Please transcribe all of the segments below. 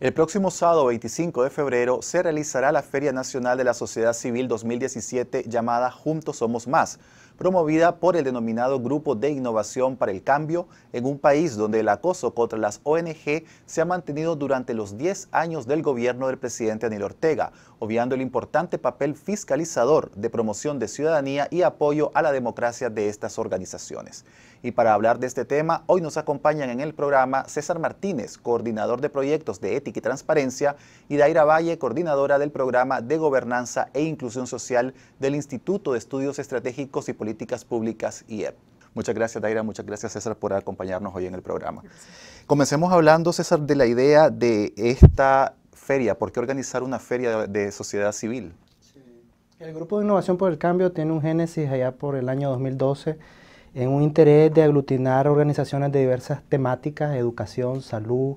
El próximo sábado 25 de febrero se realizará la Feria Nacional de la Sociedad Civil 2017 llamada Juntos Somos Más, promovida por el denominado Grupo de Innovación para el Cambio en un país donde el acoso contra las ONG se ha mantenido durante los 10 años del gobierno del presidente Daniel Ortega, obviando el importante papel fiscalizador de promoción de ciudadanía y apoyo a la democracia de estas organizaciones. Y para hablar de este tema, hoy nos acompañan en el programa César Martínez, coordinador de proyectos de ética y transparencia, y Daira Valle, coordinadora del programa de gobernanza e inclusión social del Instituto de Estudios Estratégicos y Políticas Públicas, IEP. Muchas gracias, Daira. Muchas gracias, César, por acompañarnos hoy en el programa. Comencemos hablando, César, de la idea de esta feria. ¿Por qué organizar una feria de sociedad civil? El Grupo de Innovación por el Cambio tiene un génesis allá por el año 2012 en un interés de aglutinar organizaciones de diversas temáticas, educación, salud,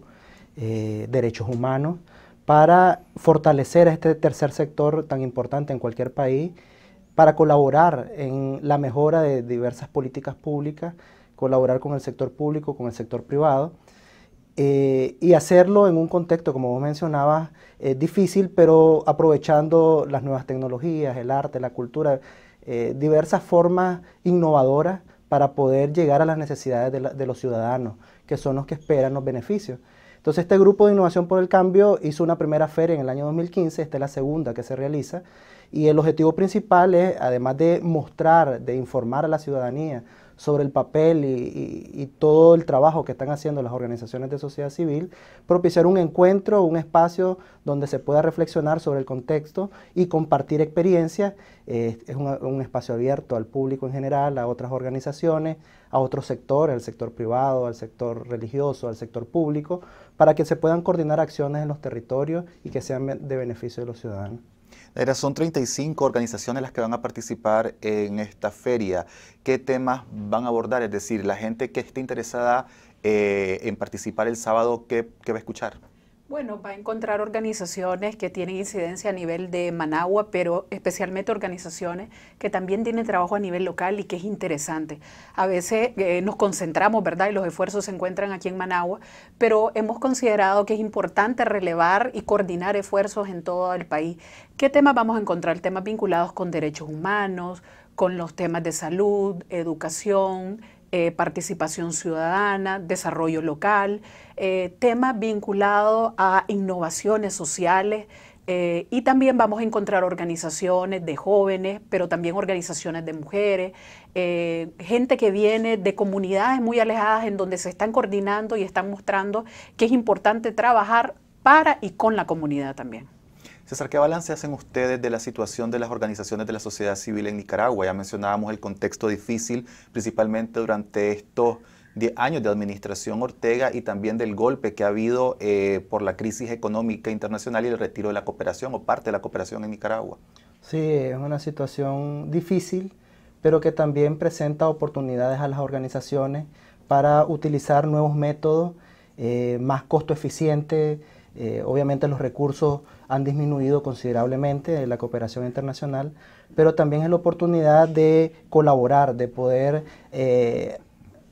eh, derechos humanos, para fortalecer a este tercer sector tan importante en cualquier país, para colaborar en la mejora de diversas políticas públicas, colaborar con el sector público, con el sector privado, eh, y hacerlo en un contexto, como vos mencionabas, eh, difícil, pero aprovechando las nuevas tecnologías, el arte, la cultura, diversas formas innovadoras para poder llegar a las necesidades de, los ciudadanos, que son los que esperan los beneficios. Entonces, este grupo de innovación por el cambio hizo una primera feria en el año 2015, esta es la segunda que se realiza, y el objetivo principal es, además de mostrar, de informar a la ciudadanía sobre el papel y, todo el trabajo que están haciendo las organizaciones de sociedad civil, propiciar un encuentro, un espacio donde se pueda reflexionar sobre el contexto y compartir experiencias. Eh, es un, un, espacio abierto al público en general, a otras organizaciones, a otros sectores, al sector privado, al sector religioso, al sector público, para que se puedan coordinar acciones en los territorios y que sean de beneficio de los ciudadanos son 35 organizaciones las que van a participar en esta feria. ¿Qué temas van a abordar? Es decir, la gente que esté interesada eh, en participar el sábado, ¿qué va a escuchar? Bueno, va a encontrar organizaciones que tienen incidencia a nivel de Managua, pero especialmente organizaciones que también tienen trabajo a nivel local y que es interesante. A veces eh, nos concentramos, ¿verdad? Y los esfuerzos se encuentran aquí en Managua, pero hemos considerado que es importante relevar y coordinar esfuerzos en todo el país. ¿Qué temas vamos a encontrar? Temas vinculados con derechos humanos, con los temas de salud, educación, eh, participación ciudadana, desarrollo local, eh, temas vinculados a innovaciones sociales. Eh, y también vamos a encontrar organizaciones de jóvenes, pero también organizaciones de mujeres, gente que viene de comunidades muy alejadas en donde se están coordinando y están mostrando que es importante trabajar para y con la comunidad también. César, ¿qué balance hacen ustedes de la situación de las organizaciones de la sociedad civil en Nicaragua? Ya mencionábamos el contexto difícil, principalmente durante estos 10 años de administración Ortega y también del golpe que ha habido eh, por la crisis económica internacional y el retiro de la cooperación o parte de la cooperación en Nicaragua. Sí, es una situación difícil, pero que también presenta oportunidades a las organizaciones para utilizar nuevos métodos eh, más costo eficiente. Eh, obviamente los recursos han disminuido considerablemente la cooperación internacional, pero también es la oportunidad de colaborar, de poder eh,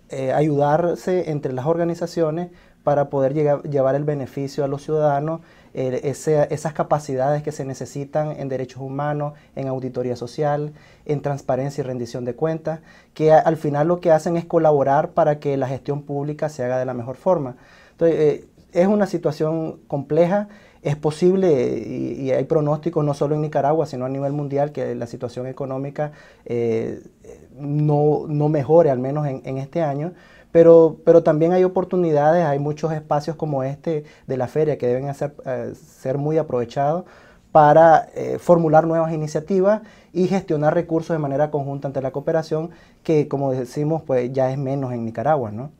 eh, ayudarse entre las organizaciones para poder llegar, llevar el beneficio a los ciudadanos, eh, esas capacidades que se necesitan en derechos humanos, en auditoría social, en transparencia y rendición de cuentas, que al final lo que hacen es colaborar para que la gestión pública se haga de la mejor forma. Entonces, es una situación compleja es posible y, hay pronósticos no solo en Nicaragua, sino a nivel mundial que la situación económica eh, no, mejore, al menos en, este año. Pero, pero, también hay oportunidades, hay muchos espacios como este de la feria que deben eh, ser muy aprovechados para eh, formular nuevas iniciativas y gestionar recursos de manera conjunta ante la cooperación, que como decimos, pues ya es menos en Nicaragua, ¿no?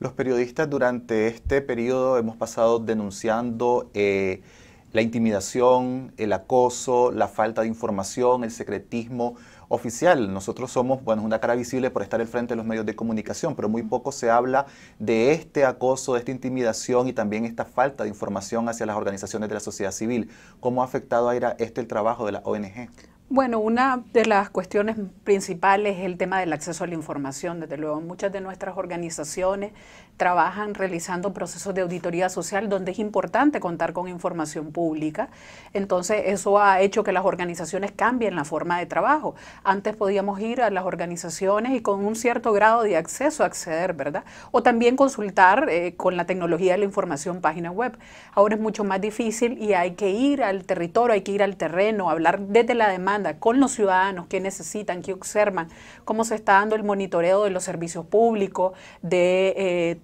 Los periodistas durante este periodo hemos pasado denunciando eh, la intimidación, el acoso, la falta de información, el secretismo oficial. Nosotros somos, bueno, una cara visible por estar al frente de los medios de comunicación, pero muy poco se habla de este acoso, de esta intimidación y también esta falta de información hacia las organizaciones de la sociedad civil. ¿Cómo ha afectado a este el trabajo de la ONG? Bueno, una de las cuestiones principales es el tema del acceso a la información. Desde luego, muchas de nuestras organizaciones trabajan realizando procesos de auditoría social donde es importante contar con información pública. Entonces, eso ha hecho que las organizaciones cambien la forma de trabajo. Antes podíamos ir a las organizaciones y con un cierto grado de acceso acceder, ¿verdad? O también consultar eh, con la tecnología de la información página web. Ahora es mucho más difícil y hay que ir al territorio, hay que ir al terreno, hablar desde la demanda con los ciudadanos, qué necesitan, qué observan, cómo se está dando el monitoreo de los servicios públicos, de eh,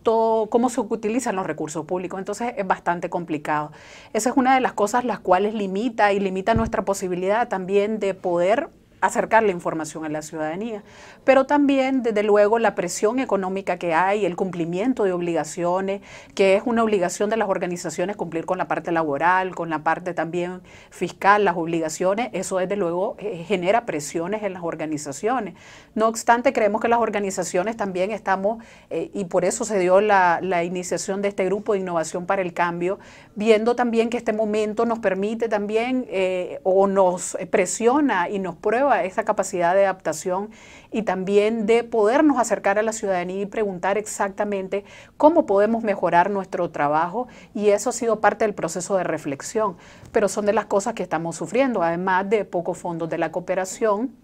cómo se utilizan los recursos públicos. Entonces es bastante complicado. Esa es una de las cosas las cuales limita y limita nuestra posibilidad también de poder acercar la información a la ciudadanía, pero también, desde luego, la presión económica que hay, el cumplimiento de obligaciones, que es una obligación de las organizaciones cumplir con la parte laboral, con la parte también fiscal, las obligaciones, eso desde luego eh, genera presiones en las organizaciones. No obstante, creemos que las organizaciones también estamos, eh, y por eso se dio la, iniciación de este grupo de innovación para el cambio, viendo también que este momento nos permite también eh, o nos presiona y nos prueba a esa capacidad de adaptación y también de podernos acercar a la ciudadanía y preguntar exactamente cómo podemos mejorar nuestro trabajo y eso ha sido parte del proceso de reflexión, pero son de las cosas que estamos sufriendo, además de pocos fondos de la cooperación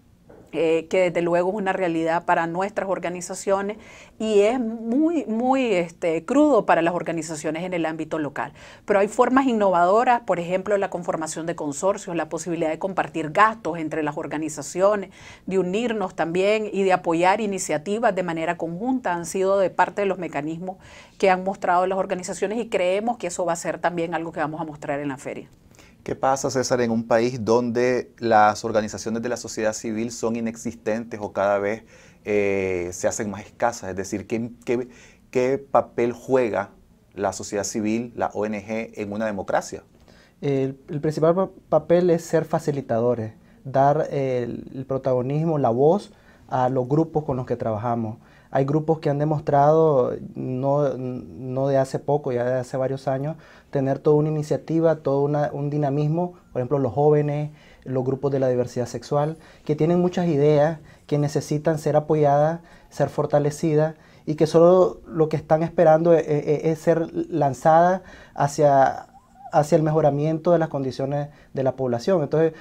eh, que desde luego es una realidad para nuestras organizaciones y es muy, muy este, crudo para las organizaciones en el ámbito local. Pero hay formas innovadoras, por ejemplo, la conformación de consorcios, la posibilidad de compartir gastos entre las organizaciones, de unirnos también y de apoyar iniciativas de manera conjunta, han sido de parte de los mecanismos que han mostrado las organizaciones y creemos que eso va a ser también algo que vamos a mostrar en la feria. ¿Qué pasa, César, en un país donde las organizaciones de la sociedad civil son inexistentes o cada vez eh, se hacen más escasas? Es decir, ¿qué, papel juega la sociedad civil, la ONG, en una democracia? El, principal papel es ser facilitadores, dar el protagonismo, la voz a los grupos con los que trabajamos. Hay grupos que han demostrado, no, de hace poco, ya de hace varios años, tener toda una iniciativa, todo un dinamismo, por ejemplo, los jóvenes, los grupos de la diversidad sexual, que tienen muchas ideas, que necesitan ser apoyadas, ser fortalecidas y que solo lo que están esperando e, e, e, es, ser lanzadas hacia, hacia el mejoramiento de las condiciones de la población. Entonces,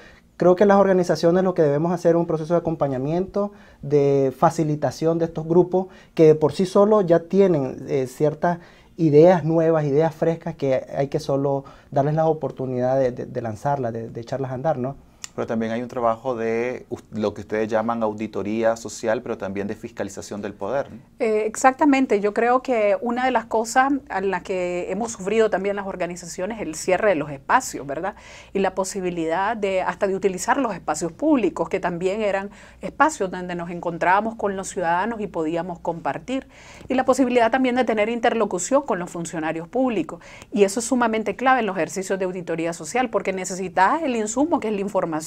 Creo que las organizaciones lo que debemos hacer es un proceso de acompañamiento, de facilitación de estos grupos que por sí solo ya tienen eh, ciertas ideas nuevas, ideas frescas que hay que solo darles la oportunidad de, lanzarlas, de, de echarlas a andar, ¿no? pero también hay un trabajo de lo que ustedes llaman auditoría social, pero también de fiscalización del poder. Eh, exactamente, yo creo que una de las cosas a las que hemos sufrido también las organizaciones es el cierre de los espacios, ¿verdad? Y la posibilidad de hasta de utilizar los espacios públicos, que también eran espacios donde nos encontrábamos con los ciudadanos y podíamos compartir. Y la posibilidad también de tener interlocución con los funcionarios públicos. Y eso es sumamente clave en los ejercicios de auditoría social, porque necesitas el insumo, que es la información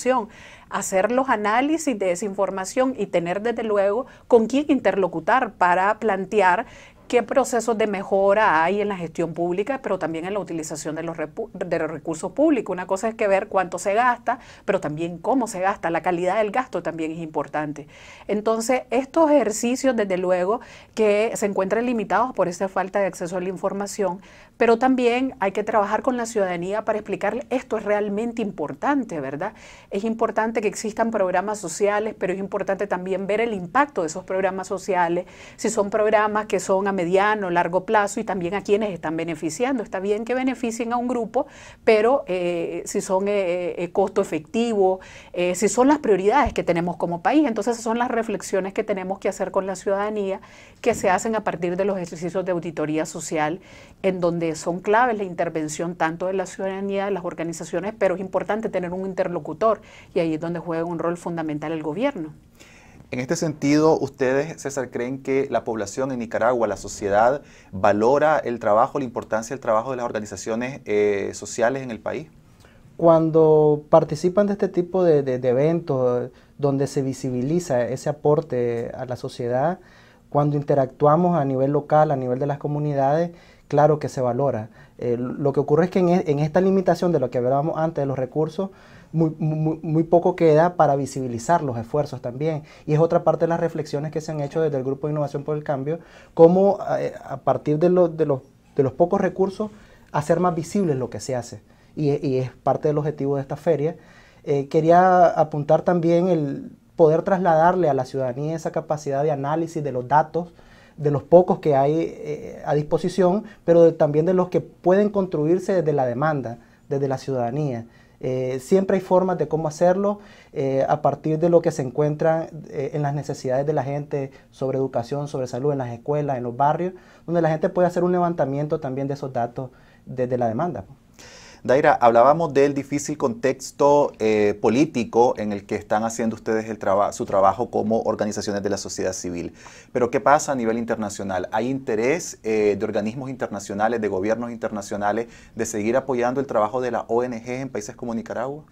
hacer los análisis de esa información y tener desde luego con quién interlocutar para plantear qué procesos de mejora hay en la gestión pública, pero también en la utilización de los, de los, recursos públicos. Una cosa es que ver cuánto se gasta, pero también cómo se gasta, la calidad del gasto también es importante. Entonces, estos ejercicios, desde luego, que se encuentran limitados por esta falta de acceso a la información, pero también hay que trabajar con la ciudadanía para explicarle esto es realmente importante, ¿verdad? Es importante que existan programas sociales, pero es importante también ver el impacto de esos programas sociales, si son programas que son a mediano, largo plazo y también a quienes están beneficiando. Está bien que beneficien a un grupo, pero eh, si son eh, eh, costo efectivo, si son las prioridades que tenemos como país. Entonces son las reflexiones que tenemos que hacer con la ciudadanía que se hacen a partir de los ejercicios de auditoría social en donde son claves la intervención tanto de la ciudadanía, de las organizaciones, pero es importante tener un interlocutor y ahí es donde juega un rol fundamental el gobierno. En este sentido, ¿ustedes, César, creen que la población en Nicaragua, la sociedad, valora el trabajo, la importancia del trabajo de las organizaciones eh, sociales en el país? Cuando participan de este tipo de eventos donde se visibiliza ese aporte a la sociedad, cuando interactuamos a nivel local, a nivel de las comunidades, claro que se valora. Eh, lo que ocurre es que e, en, esta limitación de lo que hablábamos antes de los recursos, muy, poco queda para visibilizar los esfuerzos también. Y es otra parte de las reflexiones que se han hecho desde el Grupo de Innovación por el Cambio, cómo eh, a partir de, los, pocos recursos hacer más visible lo que se hace. Y, es parte del objetivo de esta feria. Eh, quería apuntar también el poder trasladarle a la ciudadanía esa capacidad de análisis de los datos, de los pocos que hay eh, a disposición, pero también de los que pueden construirse desde la demanda, desde la ciudadanía. Eh, siempre hay formas de cómo hacerlo eh, a partir de lo que se encuentra en las necesidades de la gente sobre educación, sobre salud, en las escuelas, en los barrios, donde la gente puede hacer un levantamiento también de esos datos desde la demanda. Pues. Daira, hablábamos del difícil contexto eh, político en el que están haciendo ustedes su trabajo como organizaciones de la sociedad civil. Pero ¿qué pasa a nivel internacional? ¿Hay interés eh, de organismos internacionales, de gobiernos internacionales, de seguir apoyando el trabajo de la ONG en países como Nicaragua?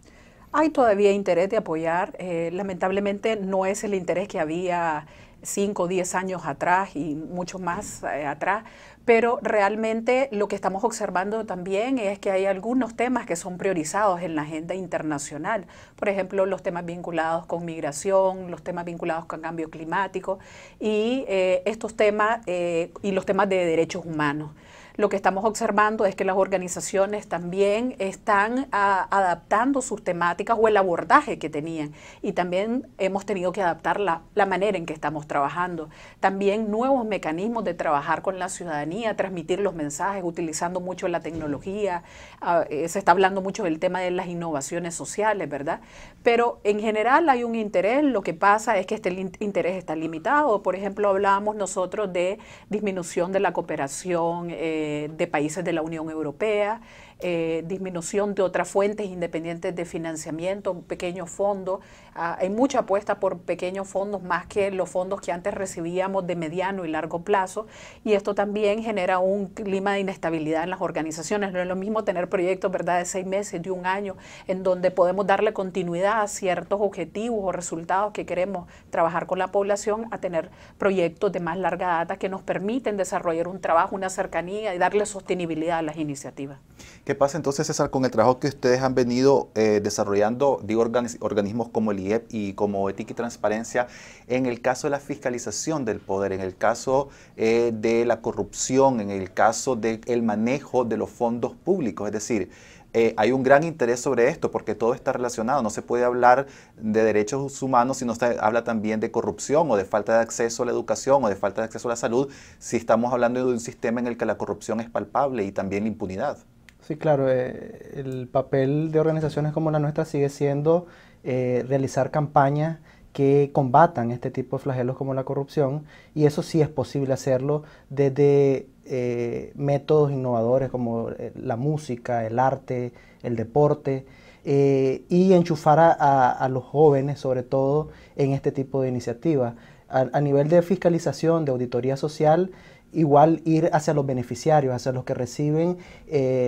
Hay todavía interés de apoyar. Eh, lamentablemente no es el interés que había 5 o 10 años atrás y mucho más eh, atrás, pero realmente lo que estamos observando también es que hay algunos temas que son priorizados en la agenda internacional, por ejemplo, los temas vinculados con migración, los temas vinculados con cambio climático y eh, estos temas eh, y los temas de derechos humanos lo que estamos observando es que las organizaciones también están ah, adaptando sus temáticas o el abordaje que tenían y también hemos tenido que adaptar la, manera en que estamos trabajando. También nuevos mecanismos de trabajar con la ciudadanía, transmitir los mensajes utilizando mucho la tecnología, ah, eh, se está hablando mucho del tema de las innovaciones sociales, ¿verdad? Pero en general hay un interés, lo que pasa es que este interés está limitado. Por ejemplo, hablábamos nosotros de disminución de la cooperación. Eh, eh, de países de la Unión Europea, eh, disminución de otras fuentes independientes de financiamiento, pequeños fondos. Ah, hay mucha apuesta por pequeños fondos más que los fondos que antes recibíamos de mediano y largo plazo y esto también genera un clima de inestabilidad en las organizaciones. No es lo mismo tener proyectos de seis meses, de un año, en donde podemos darle continuidad a ciertos objetivos o resultados que queremos trabajar con la población a tener proyectos de más larga data que nos permiten desarrollar un trabajo, una cercanía y darle sostenibilidad a las iniciativas. ¿Qué pasa entonces, César, con el trabajo que ustedes han venido eh, desarrollando, digo, organismos como el y como ética y transparencia en el caso de la fiscalización del poder, en el caso eh, de la corrupción, en el caso del manejo de los fondos públicos. Es decir, eh, hay un gran interés sobre esto porque todo está relacionado. No se puede hablar de derechos humanos si no se habla también de corrupción o de falta de acceso a la educación o de falta de acceso a la salud si estamos hablando de un sistema en el que la corrupción es palpable y también la impunidad. Sí, claro. Eh, el papel de organizaciones como la nuestra sigue siendo eh, realizar campañas que combatan este tipo de flagelos como la corrupción y eso sí es posible hacerlo desde eh, métodos innovadores como eh, la música, el arte, el deporte y enchufar a, los jóvenes sobre todo en este tipo de iniciativas. A, nivel de fiscalización, de auditoría social, igual ir hacia los beneficiarios, hacia los que reciben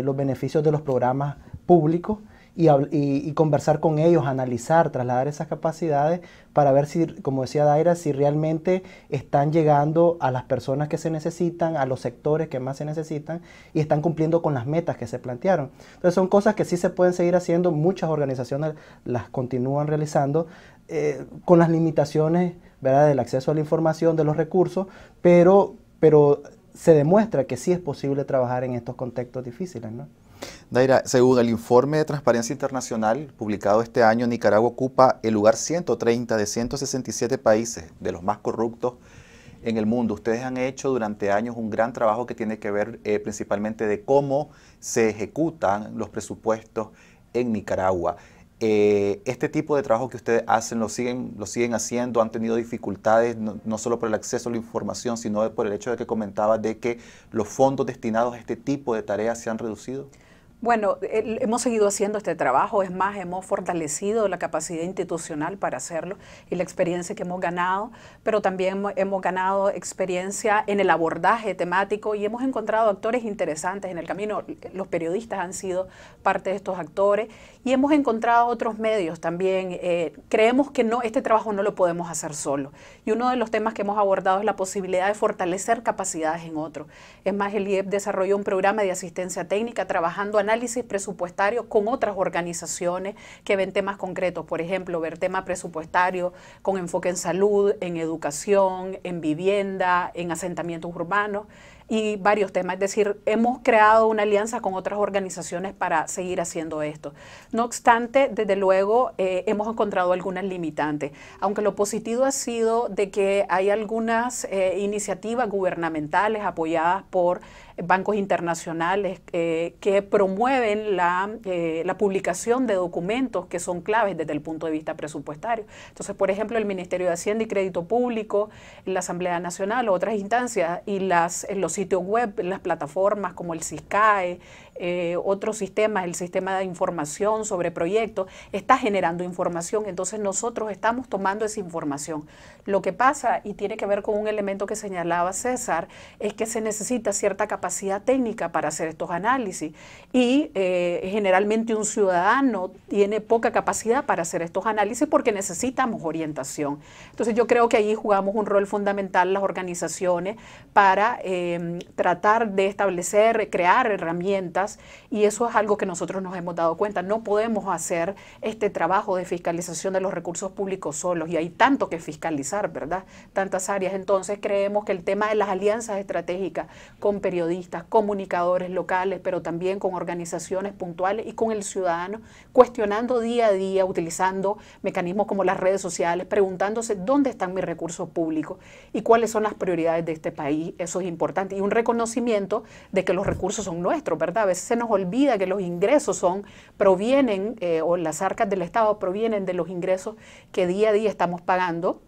los beneficios de los programas públicos y, conversar con ellos, analizar, trasladar esas capacidades para ver si, como decía Daira, si realmente están llegando a las personas que se necesitan, a los sectores que más se necesitan y están cumpliendo con las metas que se plantearon. Entonces son cosas que sí se pueden seguir haciendo, muchas organizaciones las continúan realizando eh, con las limitaciones ¿verdad? del acceso a la información, de los recursos, pero, pero se demuestra que sí es posible trabajar en estos contextos difíciles. ¿no? Daira, según el informe de Transparencia Internacional publicado este año, Nicaragua ocupa el lugar 130 de 167 países, de los más corruptos en el mundo. Ustedes han hecho durante años un gran trabajo que tiene que ver eh, principalmente de cómo se ejecutan los presupuestos en Nicaragua. Eh, este tipo de trabajo que ustedes hacen lo siguen, lo siguen haciendo, han tenido dificultades no, solo por el acceso a la información, sino por el hecho de que comentaba de que los fondos destinados a este tipo de tareas se han reducido. Bueno, hemos seguido haciendo este trabajo, es más, hemos fortalecido la capacidad institucional para hacerlo y la experiencia que hemos ganado, pero también hemos ganado experiencia en el abordaje temático y hemos encontrado actores interesantes en el camino. Los periodistas han sido parte de estos actores y hemos encontrado otros medios también. Eh, creemos que no, este trabajo no lo podemos hacer solo. Y uno de los temas que hemos abordado es la posibilidad de fortalecer capacidades en otros. Es más, el IEP desarrolló un programa de asistencia técnica trabajando a análisis presupuestario con otras organizaciones que ven temas concretos, por ejemplo, ver temas presupuestarios con enfoque en salud, en educación, en vivienda, en asentamientos urbanos y varios temas. Es decir, hemos creado una alianza con otras organizaciones para seguir haciendo esto. No obstante, desde luego eh, hemos encontrado algunas limitantes, aunque lo positivo ha sido de que hay algunas eh, iniciativas gubernamentales apoyadas por bancos internacionales eh, que promueven la, eh, la, publicación de documentos que son claves desde el punto de vista presupuestario. Entonces, por ejemplo, el Ministerio de Hacienda y Crédito Público, la Asamblea Nacional, o otras instancias y las, en eh, los sitios web, las plataformas como el CISCAE, eh, otros sistemas, el sistema de información sobre proyectos, está generando información, entonces nosotros estamos tomando esa información. Lo que pasa, y tiene que ver con un elemento que señalaba César, es que se necesita cierta capacidad técnica para hacer estos análisis y eh, generalmente un ciudadano tiene poca capacidad para hacer estos análisis porque necesitamos orientación. Entonces yo creo que ahí jugamos un rol fundamental las organizaciones para eh, tratar de establecer, crear herramientas y eso es algo que nosotros nos hemos dado cuenta. No podemos hacer este trabajo de fiscalización de los recursos públicos solos y hay tanto que fiscalizar, ¿verdad? Tantas áreas. Entonces creemos que el tema de las alianzas estratégicas con periodistas, comunicadores locales, pero también con organizaciones puntuales y con el ciudadano, cuestionando día a día, utilizando mecanismos como las redes sociales, preguntándose dónde están mis recursos públicos y cuáles son las prioridades de este país. Eso es importante. Y un reconocimiento de que los recursos son nuestros, ¿verdad? se nos olvida que los ingresos son, provienen, eh, o las arcas del Estado provienen de los ingresos que día a día estamos pagando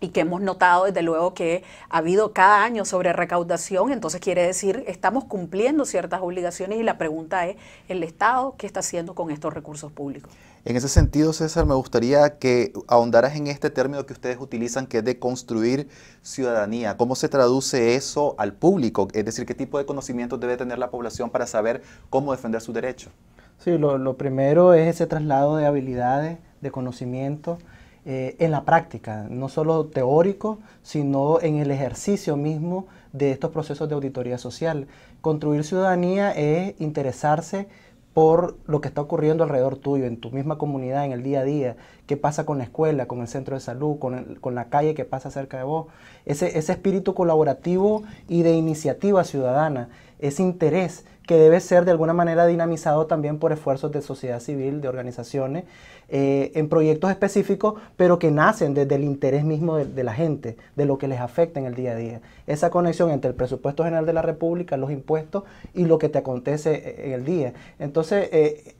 y que hemos notado desde luego que ha habido cada año sobre recaudación, entonces quiere decir estamos cumpliendo ciertas obligaciones y la pregunta es, ¿el Estado qué está haciendo con estos recursos públicos? En ese sentido, César, me gustaría que ahondaras en este término que ustedes utilizan, que es de construir ciudadanía. ¿Cómo se traduce eso al público? Es decir, ¿qué tipo de conocimiento debe tener la población para saber cómo defender sus derechos? Sí, lo, primero es ese traslado de habilidades, de conocimiento, eh, en la práctica, no solo teórico, sino en el ejercicio mismo de estos procesos de auditoría social. Construir ciudadanía es interesarse por lo que está ocurriendo alrededor tuyo, en tu misma comunidad, en el día a día, qué pasa con la escuela, con el centro de salud, con, la calle que pasa cerca de vos. Ese, ese espíritu colaborativo y de iniciativa ciudadana, ese interés que debe ser de alguna manera dinamizado también por esfuerzos de sociedad civil, de organizaciones, eh, en proyectos específicos, pero que nacen desde el interés mismo de, la gente, de lo que les afecta en el día a día. Esa conexión entre el presupuesto general de la República, los impuestos y lo que te acontece en el día. Entonces, eh,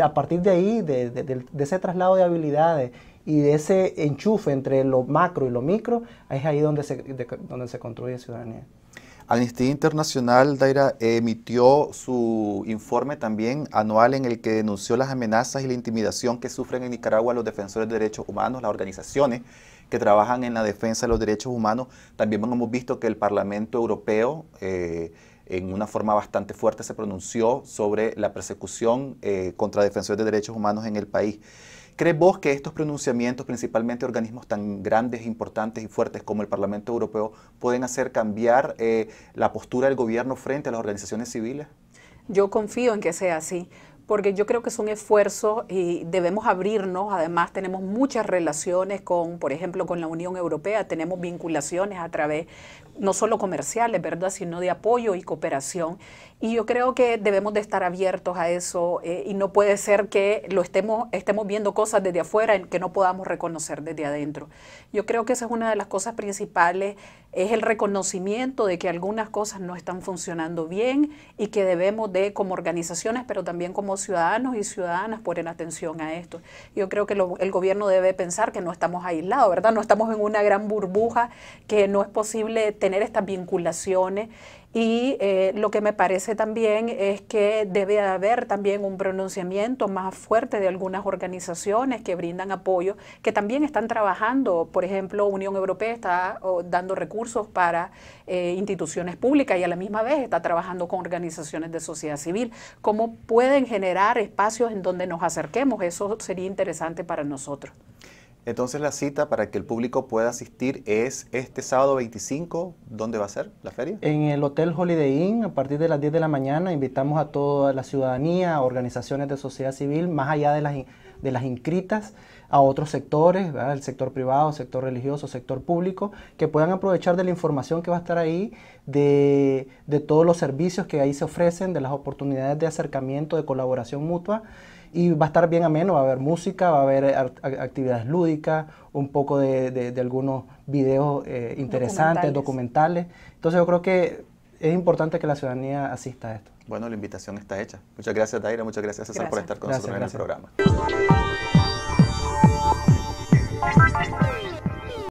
a partir de ahí, de, ese traslado de habilidades, y de ese enchufe entre lo macro y lo micro, es ahí donde se, donde se construye ciudadanía. Amnistía Internacional, Daira, emitió su informe también anual en el que denunció las amenazas y la intimidación que sufren en Nicaragua los defensores de derechos humanos, las organizaciones que trabajan en la defensa de los derechos humanos. También hemos visto que el Parlamento Europeo, eh, en una forma bastante fuerte, se pronunció sobre la persecución eh, contra defensores de derechos humanos en el país. ¿Crees vos que estos pronunciamientos, principalmente organismos tan grandes, importantes y fuertes como el Parlamento Europeo, pueden hacer cambiar eh, la postura del gobierno frente a las organizaciones civiles? Yo confío en que sea así, porque yo creo que son esfuerzos y debemos abrirnos. Además, tenemos muchas relaciones con, por ejemplo, con la Unión Europea, tenemos vinculaciones a través, no solo comerciales, ¿verdad?, sino de apoyo y cooperación. Y yo creo que debemos de estar abiertos a eso eh, y no puede ser que lo estemos, estemos viendo cosas desde afuera que no podamos reconocer desde adentro. Yo creo que esa es una de las cosas principales es el reconocimiento de que algunas cosas no están funcionando bien y que debemos de, como organizaciones, pero también como ciudadanos y ciudadanas, poner atención a esto. Yo creo que el gobierno debe pensar que no estamos aislados, ¿verdad? No estamos en una gran burbuja, que no es posible tener estas vinculaciones y eh, lo que me parece también es que debe haber también un pronunciamiento más fuerte de algunas organizaciones que brindan apoyo, que también están trabajando. Por ejemplo, Unión Europea está dando recursos para eh, instituciones públicas y a la misma vez está trabajando con organizaciones de sociedad civil. ¿Cómo pueden generar espacios en donde nos acerquemos? Eso sería interesante para nosotros. Entonces la cita para que el público pueda asistir es este sábado 25, ¿dónde va a ser la feria? En el Hotel Holiday Inn, a partir de las 10 de la mañana, invitamos a toda la ciudadanía, organizaciones de sociedad civil, más allá de las, de las inscritas, a otros sectores, el sector privado, sector religioso, sector público, que puedan aprovechar de la información que va a estar ahí, de, de todos los servicios que ahí se ofrecen, de las oportunidades de acercamiento, de colaboración mutua y va a estar bien ameno, va a haber música, va a haber actividades lúdicas, un poco de, algunos videos eh, interesantes, documentales. Entonces yo creo que es importante que la ciudadanía asista a esto. Bueno, la invitación está hecha. Muchas gracias, Daira, muchas gracias, César, por estar con nosotros en el programa.